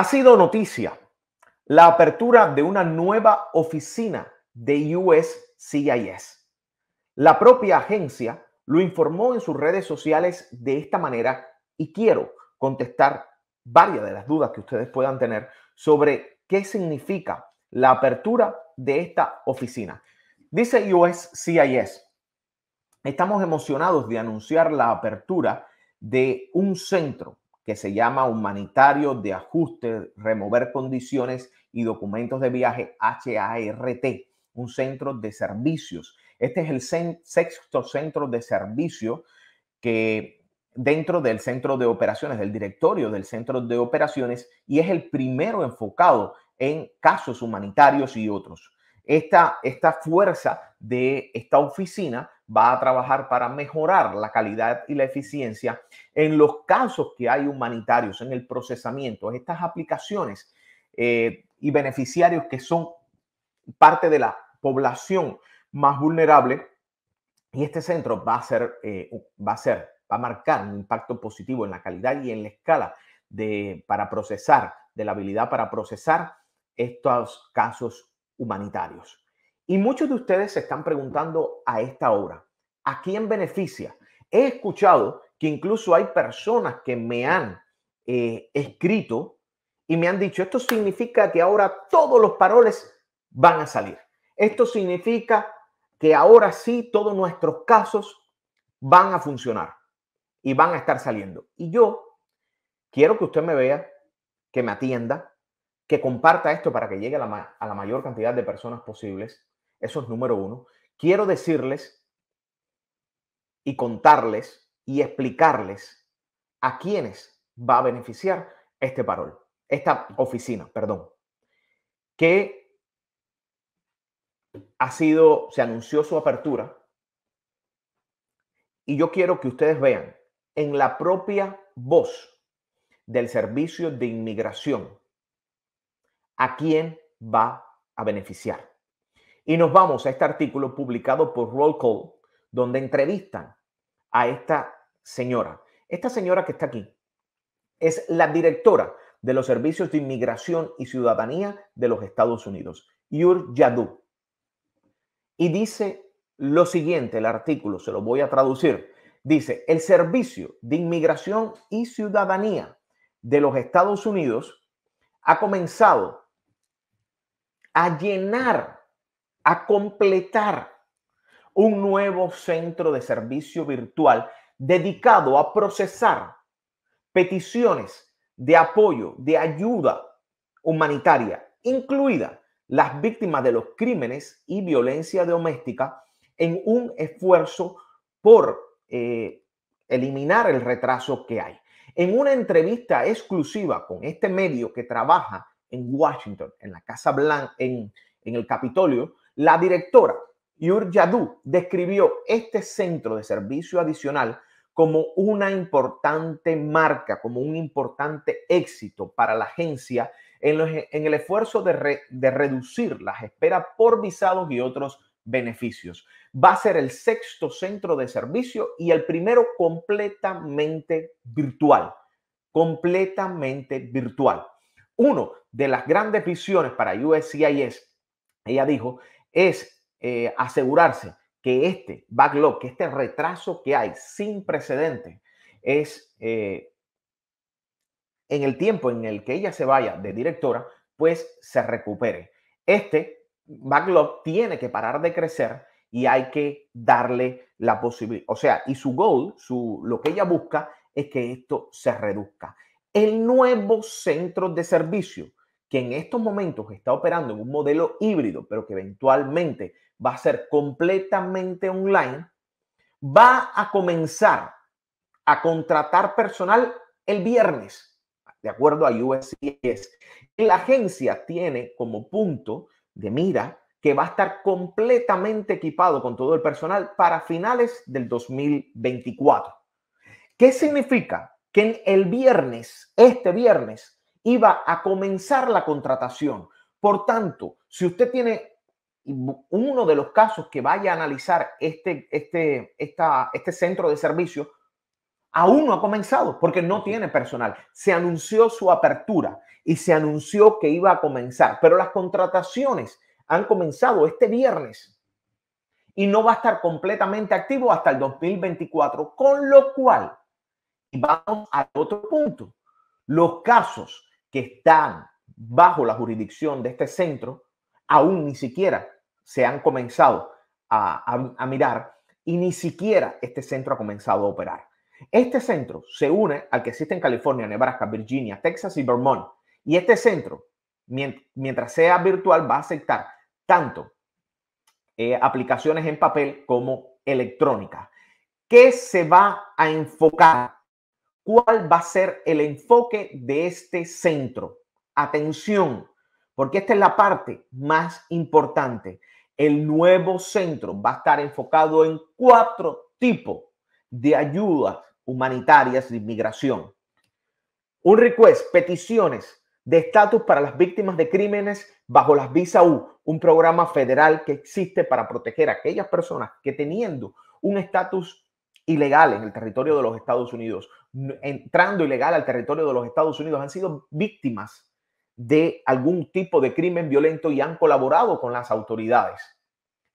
Ha sido noticia la apertura de una nueva oficina de USCIS. La propia agencia lo informó en sus redes sociales de esta manera y quiero contestar varias de las dudas que ustedes puedan tener sobre qué significa la apertura de esta oficina. Dice USCIS, estamos emocionados de anunciar la apertura de un centro que se llama Humanitario de Ajuste, Remover Condiciones y Documentos de Viaje, HART, un centro de servicios. Este es el sexto centro de servicio que dentro del centro de operaciones, del directorio del centro de operaciones, y es el primero enfocado en casos humanitarios y otros. Esta, esta fuerza de esta oficina va a trabajar para mejorar la calidad y la eficiencia en los casos que hay humanitarios, en el procesamiento, estas aplicaciones eh, y beneficiarios que son parte de la población más vulnerable. Y este centro va a ser, eh, va a ser, va a marcar un impacto positivo en la calidad y en la escala de, para procesar, de la habilidad para procesar estos casos humanitarios. Y muchos de ustedes se están preguntando a esta hora ¿A quién beneficia? He escuchado que incluso hay personas que me han eh, escrito y me han dicho, esto significa que ahora todos los paroles van a salir. Esto significa que ahora sí todos nuestros casos van a funcionar y van a estar saliendo. Y yo quiero que usted me vea, que me atienda, que comparta esto para que llegue a la, a la mayor cantidad de personas posibles. Eso es número uno quiero decirles y contarles y explicarles a quiénes va a beneficiar este parol, esta oficina, perdón, que ha sido, se anunció su apertura y yo quiero que ustedes vean en la propia voz del Servicio de Inmigración a quién va a beneficiar. Y nos vamos a este artículo publicado por Roll Call, donde entrevistan a esta señora. Esta señora que está aquí es la directora de los Servicios de Inmigración y Ciudadanía de los Estados Unidos, Yur Yadu. Y dice lo siguiente, el artículo, se lo voy a traducir. Dice, el Servicio de Inmigración y Ciudadanía de los Estados Unidos ha comenzado a llenar a completar un nuevo centro de servicio virtual dedicado a procesar peticiones de apoyo, de ayuda humanitaria, incluida las víctimas de los crímenes y violencia doméstica, en un esfuerzo por eh, eliminar el retraso que hay. En una entrevista exclusiva con este medio que trabaja en Washington, en la Casa Blanca, en el Capitolio, la directora Yur Yadu describió este centro de servicio adicional como una importante marca, como un importante éxito para la agencia en, el esfuerzo de, de reducir las esperas por visados y otros beneficios. Va a ser el sexto centro de servicio y el primero completamente virtual, completamente virtual. Uno de las grandes visiones para USCIS, ella dijo, es eh, asegurarse que este backlog, que este retraso que hay sin precedente, es eh, en el tiempo en el que ella se vaya de directora, pues se recupere. Este backlog tiene que parar de crecer y hay que darle la posibilidad. O sea, y su goal, su, lo que ella busca es que esto se reduzca. El nuevo centro de servicio que en estos momentos está operando en un modelo híbrido, pero que eventualmente va a ser completamente online, va a comenzar a contratar personal el viernes, de acuerdo a USCIS. La agencia tiene como punto de mira que va a estar completamente equipado con todo el personal para finales del 2024. ¿Qué significa? Que el viernes, este viernes, iba a comenzar la contratación. Por tanto, si usted tiene uno de los casos que vaya a analizar este, este, esta, este centro de servicio, aún no ha comenzado porque no tiene personal. Se anunció su apertura y se anunció que iba a comenzar, pero las contrataciones han comenzado este viernes y no va a estar completamente activo hasta el 2024, con lo cual, vamos al otro punto, los casos que están bajo la jurisdicción de este centro aún ni siquiera se han comenzado a, mirar y ni siquiera este centro ha comenzado a operar. Este centro se une al que existe en California, Nebraska, Virginia, Texas y Vermont. Y este centro, mientras sea virtual, va a aceptar tanto eh, aplicaciones en papel como electrónica. ¿Qué se va a enfocar cuál va a ser el enfoque de este centro. Atención, porque esta es la parte más importante. El nuevo centro va a estar enfocado en cuatro tipos de ayudas humanitarias de inmigración. Un request, peticiones de estatus para las víctimas de crímenes bajo las visa U, un programa federal que existe para proteger a aquellas personas que teniendo un estatus ilegal en el territorio de los Estados Unidos, entrando ilegal al territorio de los Estados Unidos, han sido víctimas de algún tipo de crimen violento y han colaborado con las autoridades.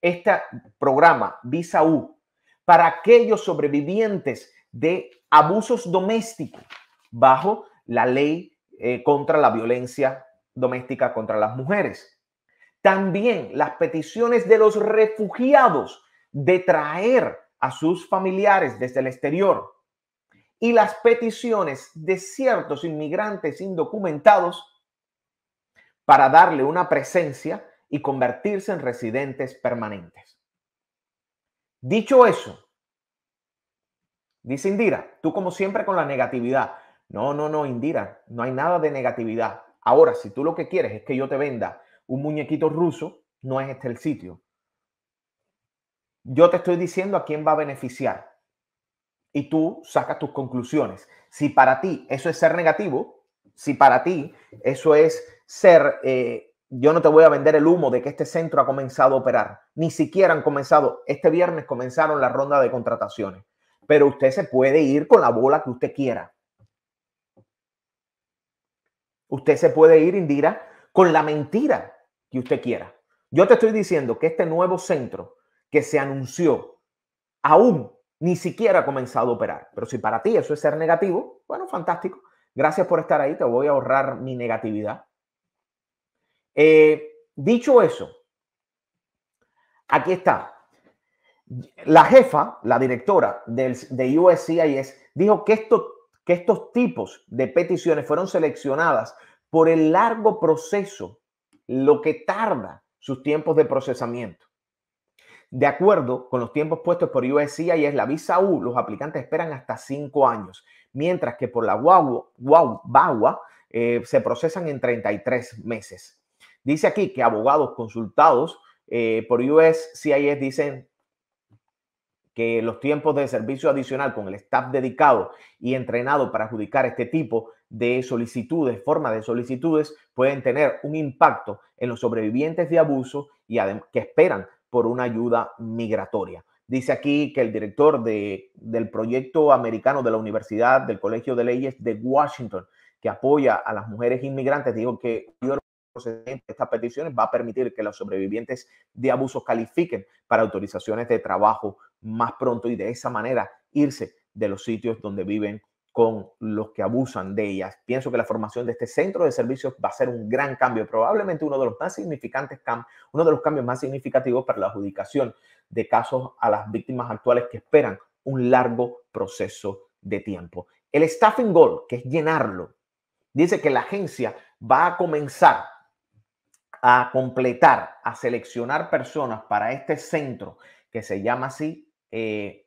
Este programa Visa U para aquellos sobrevivientes de abusos domésticos bajo la ley eh, contra la violencia doméstica contra las mujeres. También las peticiones de los refugiados de traer a sus familiares desde el exterior y las peticiones de ciertos inmigrantes indocumentados para darle una presencia y convertirse en residentes permanentes. Dicho eso, dice Indira, tú como siempre con la negatividad. No, no, no, Indira, no hay nada de negatividad. Ahora, si tú lo que quieres es que yo te venda un muñequito ruso, no es este el sitio yo te estoy diciendo a quién va a beneficiar y tú sacas tus conclusiones. Si para ti eso es ser negativo, si para ti eso es ser, eh, yo no te voy a vender el humo de que este centro ha comenzado a operar, ni siquiera han comenzado, este viernes comenzaron la ronda de contrataciones, pero usted se puede ir con la bola que usted quiera. Usted se puede ir, Indira, con la mentira que usted quiera. Yo te estoy diciendo que este nuevo centro que se anunció aún ni siquiera ha comenzado a operar. Pero si para ti eso es ser negativo, bueno, fantástico. Gracias por estar ahí, te voy a ahorrar mi negatividad. Eh, dicho eso, aquí está. La jefa, la directora del, de USCIS, dijo que, que estos tipos de peticiones fueron seleccionadas por el largo proceso, lo que tarda sus tiempos de procesamiento. De acuerdo con los tiempos puestos por USCIS, la visa U, los aplicantes esperan hasta cinco años, mientras que por la WAWA eh, se procesan en 33 meses. Dice aquí que abogados consultados eh, por USCIS dicen que los tiempos de servicio adicional con el staff dedicado y entrenado para adjudicar este tipo de solicitudes, formas de solicitudes, pueden tener un impacto en los sobrevivientes de abuso y que esperan por una ayuda migratoria. Dice aquí que el director de, del proyecto americano de la Universidad del Colegio de Leyes de Washington, que apoya a las mujeres inmigrantes, dijo que estas peticiones va a permitir que los sobrevivientes de abusos califiquen para autorizaciones de trabajo más pronto y de esa manera irse de los sitios donde viven con los que abusan de ellas. Pienso que la formación de este centro de servicios va a ser un gran cambio, probablemente uno de los más significantes, uno de los cambios más significativos para la adjudicación de casos a las víctimas actuales que esperan un largo proceso de tiempo. El staffing goal, que es llenarlo, dice que la agencia va a comenzar a completar, a seleccionar personas para este centro que se llama así eh,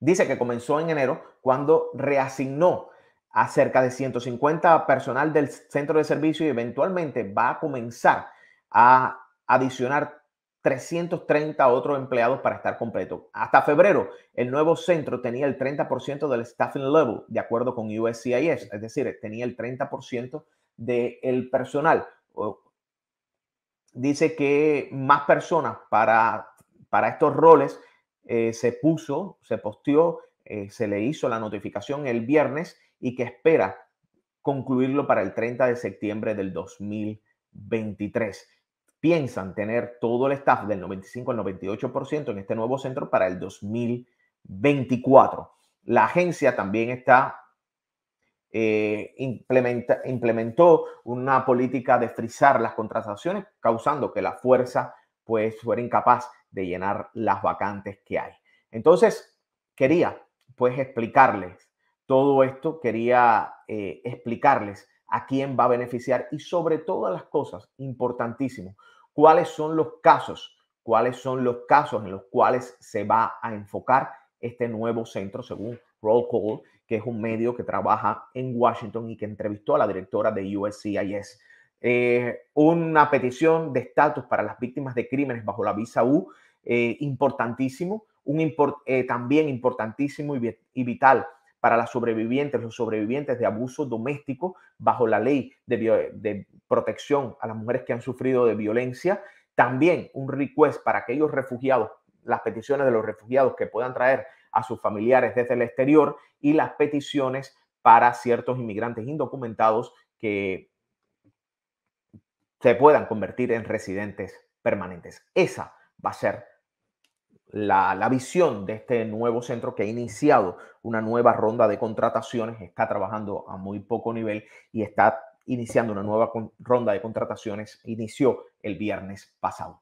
Dice que comenzó en enero cuando reasignó a cerca de 150 personal del centro de servicio y eventualmente va a comenzar a adicionar 330 otros empleados para estar completo. Hasta febrero, el nuevo centro tenía el 30% del staffing level, de acuerdo con USCIS, es decir, tenía el 30% del personal. Dice que más personas para, para estos roles eh, se puso, se posteó, eh, se le hizo la notificación el viernes y que espera concluirlo para el 30 de septiembre del 2023. Piensan tener todo el staff del 95 al 98% en este nuevo centro para el 2024. La agencia también está eh, implementó una política de frizar las contrataciones, causando que la fuerza pues fuera incapaz de llenar las vacantes que hay. Entonces, quería pues explicarles todo esto, quería eh, explicarles a quién va a beneficiar y sobre todas las cosas, importantísimo, cuáles son los casos, cuáles son los casos en los cuales se va a enfocar este nuevo centro, según Roll Call, que es un medio que trabaja en Washington y que entrevistó a la directora de USCIS. Eh, una petición de estatus para las víctimas de crímenes bajo la visa U eh, importantísimo, eh, también importantísimo y, vital para las sobrevivientes, los sobrevivientes de abuso doméstico bajo la ley de, de protección a las mujeres que han sufrido de violencia. También un request para aquellos refugiados, las peticiones de los refugiados que puedan traer a sus familiares desde el exterior y las peticiones para ciertos inmigrantes indocumentados que se puedan convertir en residentes permanentes. Esa va a ser la, visión de este nuevo centro que ha iniciado una nueva ronda de contrataciones, está trabajando a muy poco nivel y está iniciando una nueva ronda de contrataciones, inició el viernes pasado.